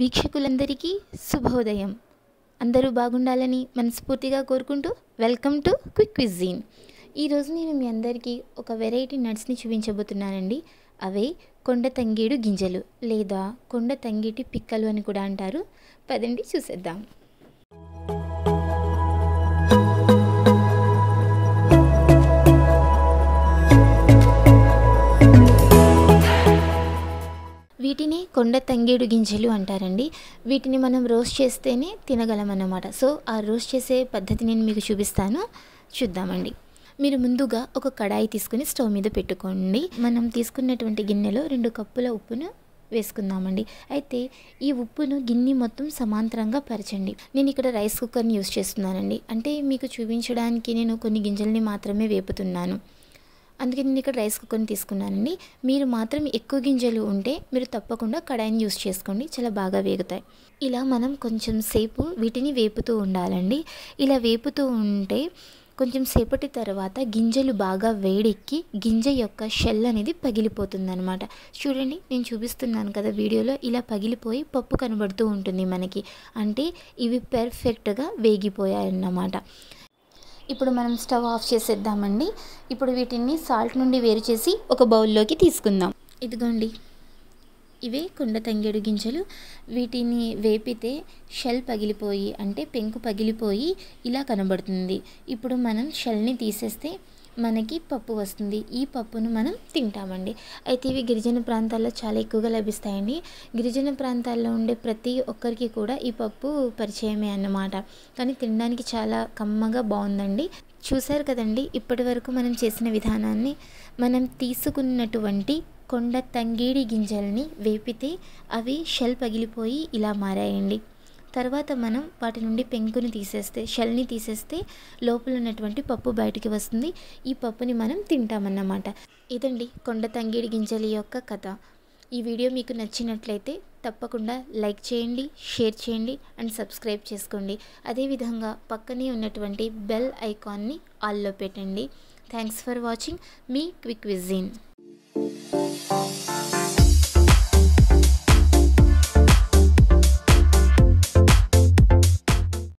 వీక్షకులందరికీ శుభోదయం అందరూ బాగుండాలని మనస్ఫూర్తిగా కోరుకుంటూ వెల్కమ్ టు క్విక్ క్విజీన్ ఈరోజు నేను మీ అందరికీ ఒక వెరైటీ నట్స్ని చూపించబోతున్నానండి అవే కొండ తంగేడు గింజలు లేదా కొండ తంగిటి పిక్కలు అని కూడా అంటారు పదండి చూసేద్దాం కొండ తంగేడు గింజలు అంటారండి వీటిని మనం రోస్ట్ చేస్తేనే తినగలం అన్నమాట సో ఆ రోస్ట్ చేసే పద్ధతి నేను మీకు చూపిస్తాను చూద్దామండి మీరు ముందుగా ఒక కడాయి తీసుకుని స్టవ్ మీద పెట్టుకోండి మనం తీసుకున్నటువంటి గిన్నెలో రెండు కప్పుల ఉప్పును వేసుకుందామండి అయితే ఈ ఉప్పును గిన్నె మొత్తం సమాంతరంగా పరచండి నేను ఇక్కడ రైస్ కుక్కర్ని యూస్ చేస్తున్నానండి అంటే మీకు చూపించడానికి నేను కొన్ని గింజల్ని మాత్రమే వేపుతున్నాను అందుకే నేను ఇక్కడ రైస్ కుక్కర్ని తీసుకున్నానండి మీరు మాత్రం ఎక్కువ గింజలు ఉంటే మీరు తప్పకుండా కడాయిని యూస్ చేసుకోండి చాలా బాగా వేగుతాయి ఇలా మనం కొంచెం సేపు వీటిని వేపుతూ ఉండాలండి ఇలా వేపుతూ ఉంటే కొంచెం సేపటి తర్వాత గింజలు బాగా వేడెక్కి గింజ యొక్క షెల్ అనేది పగిలిపోతుందనమాట చూడండి నేను చూపిస్తున్నాను కదా వీడియోలో ఇలా పగిలిపోయి పప్పు కనబడుతూ ఉంటుంది మనకి అంటే ఇవి పెర్ఫెక్ట్గా వేగిపోయాయన్నమాట ఇప్పుడు మనం స్టవ్ ఆఫ్ చేసేద్దామండి ఇప్పుడు వీటిని సాల్ట్ నుండి వేరు చేసి ఒక బౌల్లోకి తీసుకుందాం ఇదిగోండి ఇవే కుండ తంగేడు గింజలు వీటిని వేపితే షెల్ పగిలిపోయి అంటే పెంకు పగిలిపోయి ఇలా కనబడుతుంది ఇప్పుడు మనం షెల్ని తీసేస్తే మనకి పప్పు వస్తుంది ఈ పప్పును మనం తింటామండి అయితే ఇవి గిరిజన ప్రాంతాల్లో చాలా ఎక్కువగా లభిస్తాయండి గిరిజన ప్రాంతాల్లో ఉండే ప్రతి ఒక్కరికి కూడా ఈ పప్పు పరిచయమే అన్నమాట కానీ తినడానికి చాలా కమ్మగా బాగుందండి చూశారు కదండి ఇప్పటి వరకు మనం చేసిన విధానాన్ని మనం తీసుకున్నటువంటి కొండ తంగేడి గింజల్ని వేపితే అవి షెల్ పగిలిపోయి ఇలా మారాయండి తర్వాత మనం వాటి నుండి పెంకుని తీసేస్తే షెల్ని తీసేస్తే లోపల ఉన్నటువంటి పప్పు బయటికి వస్తుంది ఈ పప్పుని మనం తింటామన్నమాట ఇదండి కొండ తంగిడి గింజల యొక్క కథ ఈ వీడియో మీకు నచ్చినట్లయితే తప్పకుండా లైక్ చేయండి షేర్ చేయండి అండ్ సబ్స్క్రైబ్ చేసుకోండి అదేవిధంగా పక్కనే ఉన్నటువంటి బెల్ ఐకాన్ని ఆల్లో పెట్టండి థ్యాంక్స్ ఫర్ వాచింగ్ మీ క్విక్ విజిన్